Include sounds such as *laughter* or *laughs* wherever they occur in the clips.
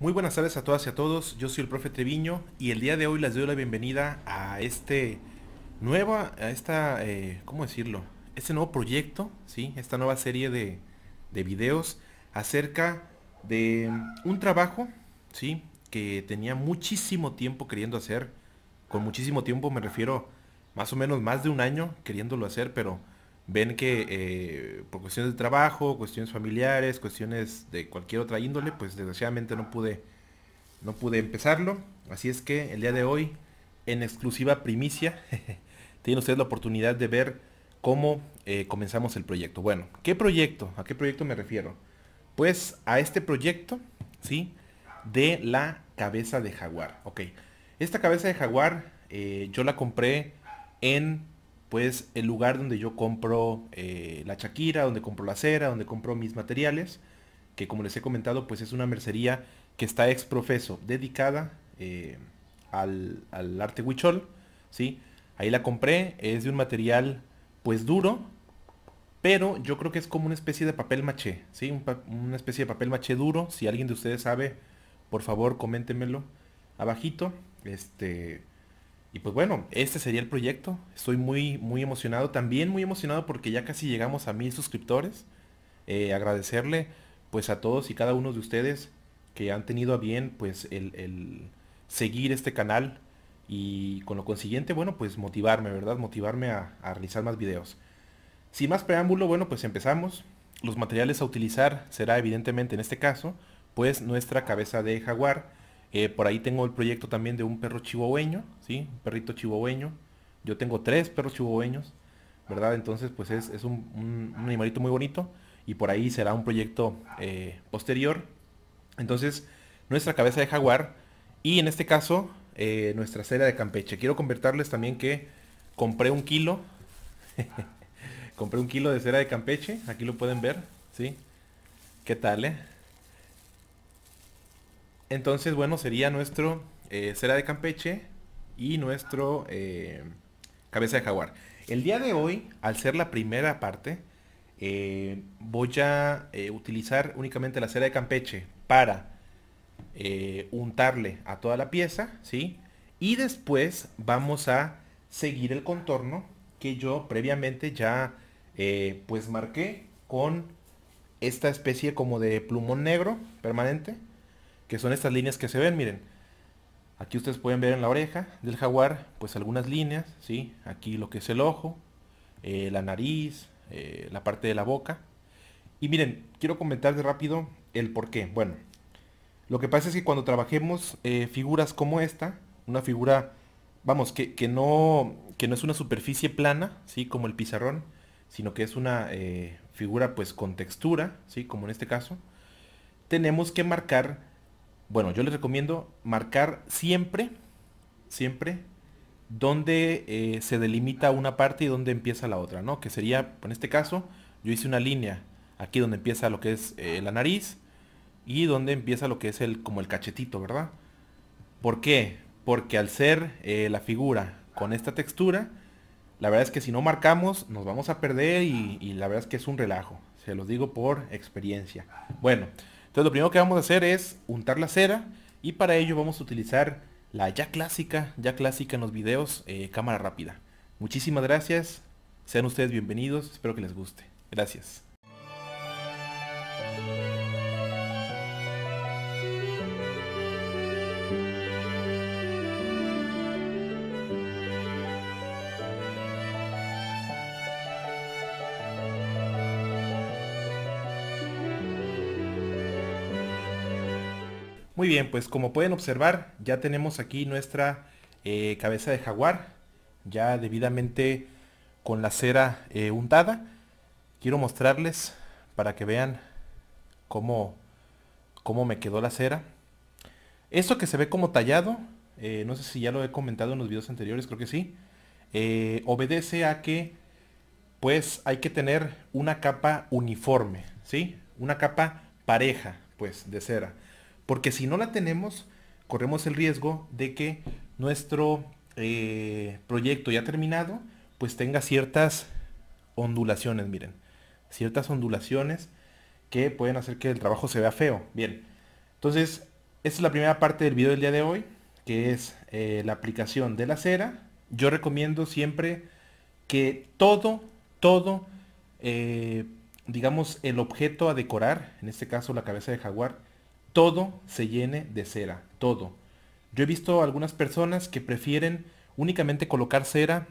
Muy buenas tardes a todas y a todos. Yo soy el profe Treviño y el día de hoy les doy la bienvenida a este nuevo, a esta, eh, ¿cómo decirlo? Este nuevo proyecto, ¿sí? Esta nueva serie de, de videos acerca de un trabajo, ¿sí? Que tenía muchísimo tiempo queriendo hacer. Con muchísimo tiempo me refiero más o menos más de un año queriéndolo hacer, pero ven que eh, por cuestiones de trabajo, cuestiones familiares, cuestiones de cualquier otra índole, pues desgraciadamente no pude, no pude empezarlo. Así es que el día de hoy, en exclusiva primicia, *laughs* tienen ustedes la oportunidad de ver cómo eh, comenzamos el proyecto. Bueno, ¿qué proyecto? ¿A qué proyecto me refiero? Pues a este proyecto, ¿sí? De la cabeza de jaguar. Ok. Esta cabeza de jaguar eh, yo la compré en pues el lugar donde yo compro eh, la chaquira, donde compro la cera, donde compro mis materiales, que como les he comentado, pues es una mercería que está ex profeso, dedicada eh, al, arte huichol, ¿sí? Ahí la compré, es de un material pues duro, pero yo creo que es como una especie de papel maché, ¿sí? una especie de papel maché duro, si alguien de ustedes sabe, por favor coméntenmelo abajito, este... Y pues bueno, este sería el proyecto. Estoy muy, muy emocionado. También muy emocionado porque ya casi llegamos a mil suscriptores. Eh, agradecerle pues a todos y cada uno de ustedes que han tenido a bien pues el, seguir este canal y con lo consiguiente, bueno, pues motivarme, ¿verdad? Motivarme a, a, realizar más videos. Sin más preámbulo, bueno, pues empezamos. Los materiales a utilizar será evidentemente en este caso, pues nuestra cabeza de jaguar, eh, por ahí tengo el proyecto también de un perro chihuahueño, ¿sí? Un perrito chihuahueño. Yo tengo tres perros chihuahueños, ¿verdad? Entonces, pues es, un, animalito muy bonito y por ahí será un proyecto eh, posterior. Entonces, nuestra cabeza de jaguar y en este caso, eh, nuestra cera de Campeche. Quiero convertirles también que compré un kilo. *laughs* compré un kilo de cera de Campeche, aquí lo pueden ver, ¿sí? ¿Qué tal, eh? Entonces, bueno, sería nuestro eh, cera de Campeche y nuestro eh, cabeza de jaguar. El día de hoy, al ser la primera parte, eh, voy a utilizar únicamente la cera de Campeche para untarle a toda la pieza, ¿sí? Y después vamos a seguir el contorno que yo previamente ya pues marqué con esta especie como de plumón negro permanente que son estas líneas que se ven, miren. Aquí ustedes pueden ver en la oreja del jaguar, pues algunas líneas, ¿sí? Aquí lo que es el ojo, eh, la nariz, eh, la parte de la boca. Y miren, quiero comentar de rápido el por qué. Bueno, lo que pasa es que cuando trabajemos eh, figuras como esta, una figura, vamos, que, no, que no es una superficie plana, ¿sí? Como el pizarrón, sino que es una figura pues con textura, ¿sí? Como en este caso, tenemos que marcar bueno, yo les recomiendo marcar siempre, siempre, donde eh, se delimita una parte y donde empieza la otra, ¿no? Que sería, en este caso, yo hice una línea aquí donde empieza lo que es eh, la nariz y donde empieza lo que es el, como el cachetito, ¿verdad? ¿Por qué? Porque al ser eh, la figura con esta textura, la verdad es que si no marcamos nos vamos a perder y, y, la verdad es que es un relajo. Se los digo por experiencia. Bueno, entonces lo primero que vamos a hacer es untar la cera y para ello vamos a utilizar la ya clásica, ya clásica en los videos, eh, cámara rápida. Muchísimas gracias, sean ustedes bienvenidos, espero que les guste. Gracias. Muy bien, pues como pueden observar, ya tenemos aquí nuestra eh, cabeza de jaguar, ya debidamente con la cera eh, untada. Quiero mostrarles para que vean cómo, cómo me quedó la cera. Esto que se ve como tallado, eh, no sé si ya lo he comentado en los videos anteriores, creo que sí, obedece a que pues hay que tener una capa uniforme, ¿sí? Una capa pareja, pues, de cera. Porque si no la tenemos, corremos el riesgo de que nuestro eh, proyecto ya terminado, pues tenga ciertas ondulaciones, miren. Ciertas ondulaciones que pueden hacer que el trabajo se vea feo. Bien, entonces, esta es la primera parte del video del día de hoy, que es eh, la aplicación de la cera. Yo recomiendo siempre que todo, todo, eh, digamos, el objeto a decorar, en este caso la cabeza de jaguar, todo se llene de cera, todo. Yo he visto algunas personas que prefieren únicamente colocar cera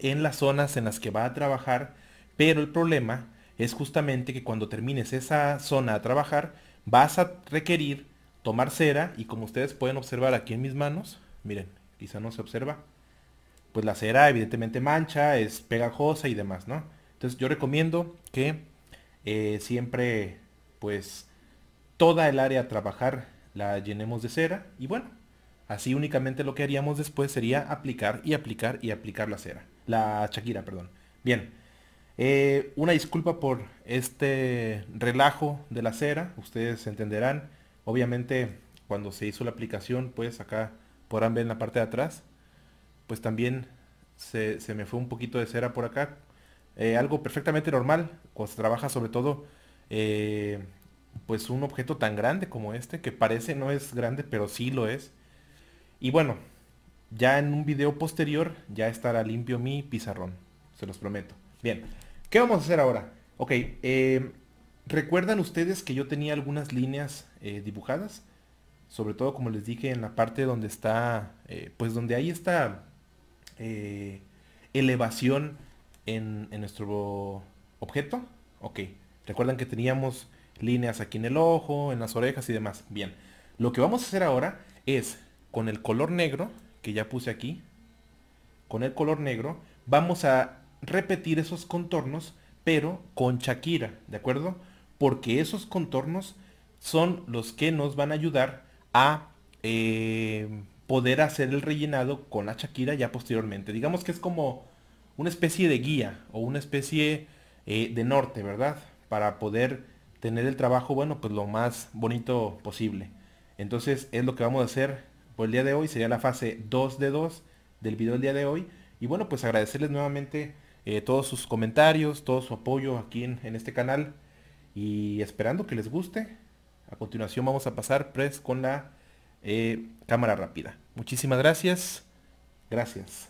en las zonas en las que va a trabajar, pero el problema es justamente que cuando termines esa zona a trabajar, vas a requerir tomar cera y como ustedes pueden observar aquí en mis manos, miren, quizá no se observa, pues la cera evidentemente mancha, es pegajosa y demás, ¿no? Entonces yo recomiendo que eh, siempre pues toda el área a trabajar la llenemos de cera y bueno, así únicamente lo que haríamos después sería aplicar y aplicar y aplicar la cera, la chaquira, perdón. Bien, eh, una disculpa por este relajo de la cera, ustedes entenderán, obviamente cuando se hizo la aplicación, pues acá podrán ver en la parte de atrás, pues también se, me fue un poquito de cera por acá, eh, algo perfectamente normal, cuando se trabaja sobre todo... Eh, pues un objeto tan grande como este, que parece no es grande, pero sí lo es. Y bueno, ya en un video posterior ya estará limpio mi pizarrón, se los prometo. Bien, ¿qué vamos a hacer ahora? Ok, em, ¿recuerdan ustedes que yo tenía algunas líneas eh, dibujadas? Sobre todo, como les dije, en la parte donde está, eh, pues donde hay esta eh, elevación en, en nuestro objeto. Ok, ¿recuerdan que teníamos líneas aquí en el ojo, en las orejas y demás. Bien, lo que vamos a hacer ahora es con el color negro, que ya puse aquí, con el color negro, vamos a repetir esos contornos, pero con Shakira, ¿de acuerdo? Porque esos contornos son los que nos van a ayudar a eh, poder hacer el rellenado con la Shakira ya posteriormente. Digamos que es como una especie de guía o una especie eh, de norte, ¿verdad? Para poder tener el trabajo, bueno, pues lo más bonito posible. Entonces es lo que vamos a hacer por el día de hoy, sería la fase 2 de 2 del video del día de hoy. Y bueno, pues agradecerles nuevamente eh, todos sus comentarios, todo su apoyo aquí en, este canal y esperando que les guste. A continuación vamos a pasar press con la eh, cámara rápida. Muchísimas gracias. Gracias.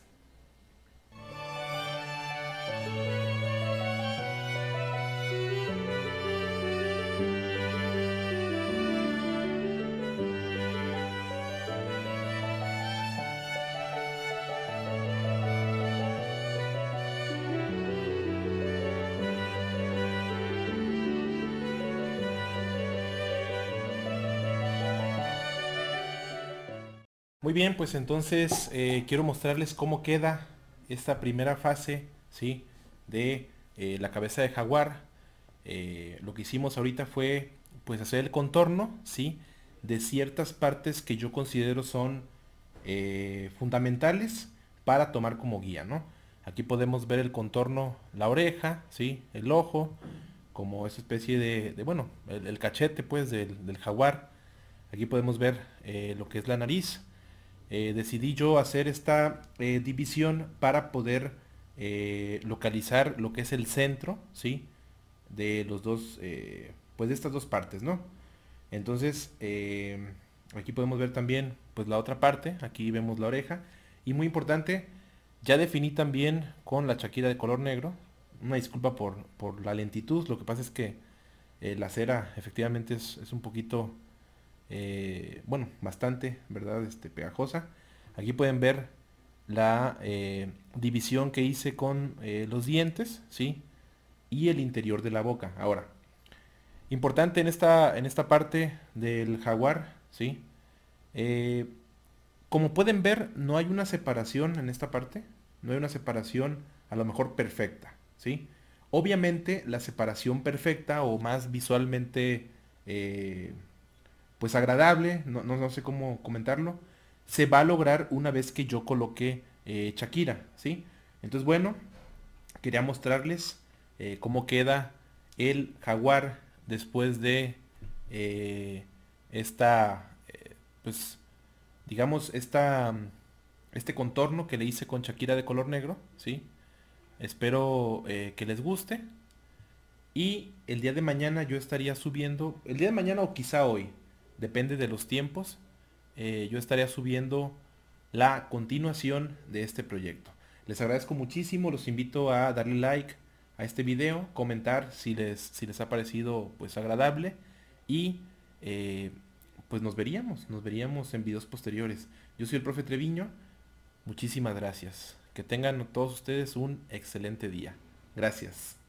Muy bien, pues entonces eh, quiero mostrarles cómo queda esta primera fase ¿sí? de eh, la cabeza de jaguar. Eh, lo que hicimos ahorita fue pues hacer el contorno ¿sí? de ciertas partes que yo considero son fundamentales para tomar como guía. ¿no? Aquí podemos ver el contorno, la oreja, ¿sí? el ojo, como esa especie de, bueno, el, cachete pues del, jaguar. Aquí podemos ver lo que es la nariz eh, decidí yo hacer esta eh, división para poder eh, localizar lo que es el centro, ¿sí? De los dos, pues de estas dos partes, ¿no? Entonces, aquí podemos ver también, pues la otra parte, aquí vemos la oreja. Y muy importante, ya definí también con la chaquira de color negro, una disculpa por, la lentitud, lo que pasa es que la cera efectivamente es, es un poquito eh, bueno, bastante, ¿verdad? Este, pegajosa. Aquí pueden ver la eh, división que hice con eh, los dientes, ¿sí? Y el interior de la boca. Ahora, importante en esta, en esta parte del jaguar, ¿sí? como pueden ver, no hay una separación en esta parte. No hay una separación a lo mejor perfecta, ¿sí? Obviamente la separación perfecta o más visualmente pues agradable, no, no, sé cómo comentarlo, se va a lograr una vez que yo coloque eh, Shakira, ¿sí? Entonces, bueno, quería mostrarles eh, cómo queda el jaguar después de eh, esta, pues, digamos, esta, este contorno que le hice con Shakira de color negro, ¿sí? Espero que les guste. Y el día de mañana yo estaría subiendo, el día de mañana o quizá hoy, depende de los tiempos, eh, yo estaría subiendo la continuación de este proyecto. Les agradezco muchísimo, los invito a darle like a este video, comentar si les, si les ha parecido pues agradable y eh, pues nos veríamos, nos veríamos en videos posteriores. Yo soy el profe Treviño, muchísimas gracias. Que tengan todos ustedes un excelente día. Gracias.